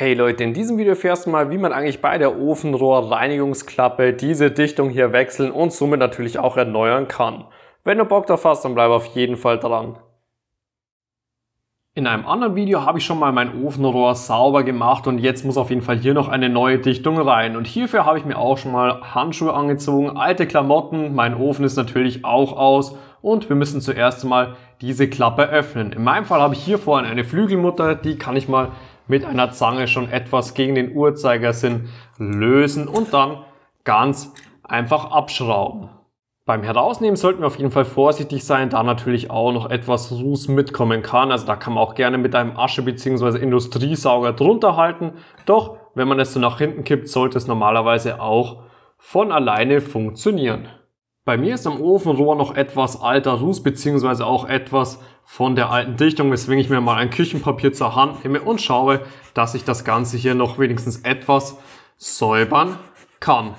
Hey Leute, in diesem Video erfährst du mal, wie man eigentlich bei der Ofenrohrreinigungsklappe diese Dichtung hier wechseln und somit natürlich auch erneuern kann. Wenn du Bock drauf hast, dann bleib auf jeden Fall dran. In einem anderen Video habe ich schon mal mein Ofenrohr sauber gemacht und jetzt muss auf jeden Fall hier noch eine neue Dichtung rein. Und hierfür habe ich mir auch schon mal Handschuhe angezogen, alte Klamotten, mein Ofen ist natürlich auch aus und wir müssen zuerst mal diese Klappe öffnen. In meinem Fall habe ich hier vorne eine Flügelmutter, die kann ich mal mit einer Zange schon etwas gegen den Uhrzeigersinn lösen und dann ganz einfach abschrauben. Beim Herausnehmen sollten wir auf jeden Fall vorsichtig sein, da natürlich auch noch etwas Ruß mitkommen kann. Also da kann man auch gerne mit einem Asche- bzw. Industriesauger drunter halten. Doch wenn man es so nach hinten kippt, sollte es normalerweise auch von alleine funktionieren. Bei mir ist am Ofenrohr noch etwas alter Ruß beziehungsweise auch etwas von der alten Dichtung, weswegen ich mir mal ein Küchenpapier zur Hand nehme und schaue, dass ich das Ganze hier noch wenigstens etwas säubern kann.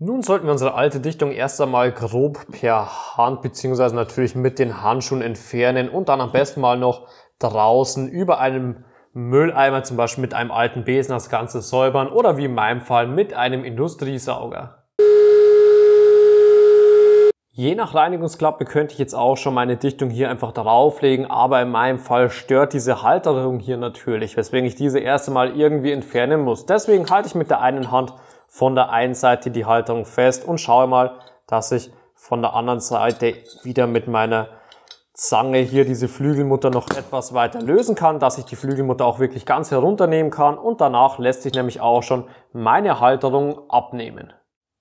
Nun sollten wir unsere alte Dichtung erst einmal grob per Hand beziehungsweise natürlich mit den Handschuhen entfernen und dann am besten mal noch draußen über einem Mülleimer zum Beispiel mit einem alten Besen das Ganze säubern oder wie in meinem Fall mit einem Industriesauger. Je nach Reinigungsklappe könnte ich jetzt auch schon meine Dichtung hier einfach drauflegen, aber in meinem Fall stört diese Halterung hier natürlich, weswegen ich diese erst einmal irgendwie entfernen muss. Deswegen halte ich mit der einen Hand von der einen Seite die Halterung fest und schaue mal, dass ich von der anderen Seite wieder mit meiner Zange hier diese Flügelmutter noch etwas weiter lösen kann, dass ich die Flügelmutter auch wirklich ganz herunternehmen kann und danach lässt sich nämlich auch schon meine Halterung abnehmen.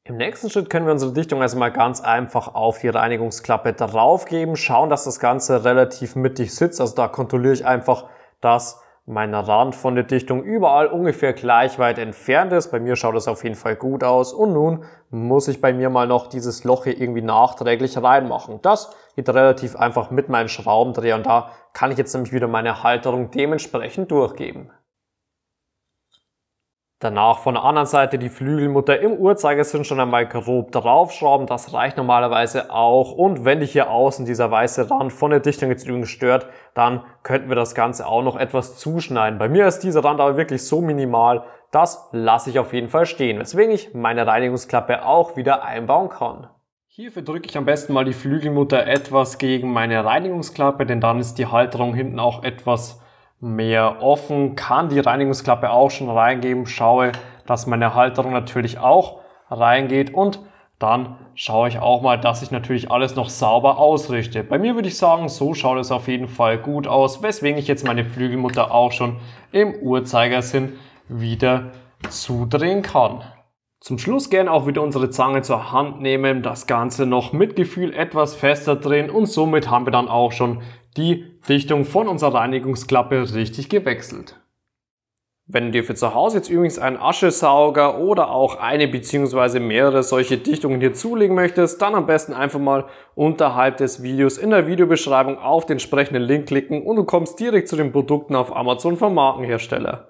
Im nächsten Schritt können wir unsere Dichtung also mal ganz einfach auf die Reinigungsklappe draufgeben, schauen, dass das Ganze relativ mittig sitzt. Also da kontrolliere ich einfach, dass mein Rand von der Dichtung überall ungefähr gleich weit entfernt ist. Bei mir schaut das auf jeden Fall gut aus. Und nun muss ich bei mir mal noch dieses Loch hier irgendwie nachträglich reinmachen. Das geht relativ einfach mit meinem Schraubendreher und da kann ich jetzt nämlich wieder meine Halterung dementsprechend durchgeben. Danach von der anderen Seite die Flügelmutter im Uhrzeigersinn schon einmal grob draufschrauben. Das reicht normalerweise auch. Und wenn dich hier außen dieser weiße Rand von der Dichtung jetzt übrigens stört, dann könnten wir das Ganze auch noch etwas zuschneiden. Bei mir ist dieser Rand aber wirklich so minimal, das lasse ich auf jeden Fall stehen, weswegen ich meine Reinigungsklappe auch wieder einbauen kann. Hierfür drücke ich am besten mal die Flügelmutter etwas gegen meine Reinigungsklappe, denn dann ist die Halterung hinten auch etwas mehr offen, kann die Reinigungsklappe auch schon reingeben, schaue, dass meine Halterung natürlich auch reingeht und dann schaue ich auch mal, dass ich natürlich alles noch sauber ausrichte. Bei mir würde ich sagen, so schaut es auf jeden Fall gut aus, weswegen ich jetzt meine Flügelmutter auch schon im Uhrzeigersinn wieder zudrehen kann. Zum Schluss gerne auch wieder unsere Zange zur Hand nehmen, das Ganze noch mit Gefühl etwas fester drehen und somit haben wir dann auch schon die Richtung von unserer Reinigungsklappe richtig gewechselt. Wenn du dir für zu Hause jetzt übrigens einen Aschesauger oder auch eine bzw. mehrere solche Dichtungen hier zulegen möchtest, dann am besten einfach mal unterhalb des Videos in der Videobeschreibung auf den entsprechenden Link klicken und du kommst direkt zu den Produkten auf Amazon vom Markenhersteller.